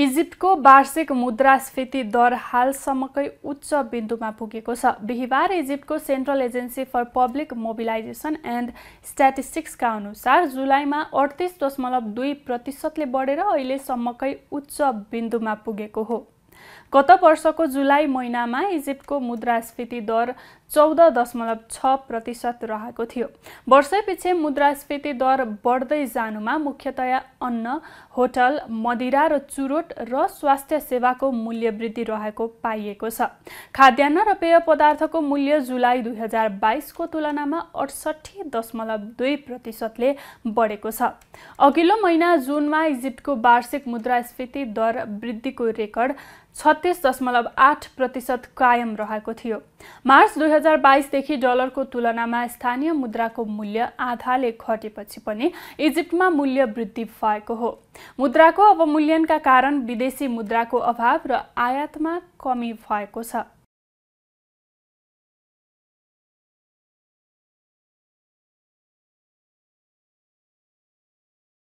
इजिप्टको वार्षिक मुद्रास्फीति दर हालसम्मकै उच्च बिन्दुमा पुगेको छ बिहिबार इजिप्टको central agency for public mobilization and स्ट्याटिस्टिक्सका अनुसार जुलाईमा अडतिस दशमलव दुई प्रतिशतले बढेर अहिलेसम्मकै उच्च बिन्दुमा पुगेको हो गत वर्षको जुलाई महिनामा इजिप्टको मुद्रास्फीति दर चौध दशमलव छ प्रतिशत रहेको थियो वर्षै वर्षैपछि मुद्रास्फीति दर बढ्दै जानुमा मुख्यतया अन्न होटल मदिरा र चुरोट र स्वास्थ्य सेवाको मूल्य वृद्धि रहेको पाइएको छ खाद्यान्न र पेय पदार्थको मूल्य जुलाई दुई हजार बाइसको तुलनामा अडसठी दशमलव दुई प्रतिशतले बढेको छ अघिल्लो महिना जुनमा इजिप्टको वार्षिक मुद्रास्फीति दर वृद्धिको रेकर्ड छत्तिस दशमलव आठ प्रतिशत कायम रहेको थियो मार्च दुई हजार बाइसदेखि डलरको तुलनामा स्थानीय मुद्राको मूल्य आधाले घटेपछि पनि इजिप्टमा मूल्य वृद्धि भएको हो मुद्राको अवमूल्यनका कारण विदेशी मुद्राको अभाव र आयातमा कमी भएको छ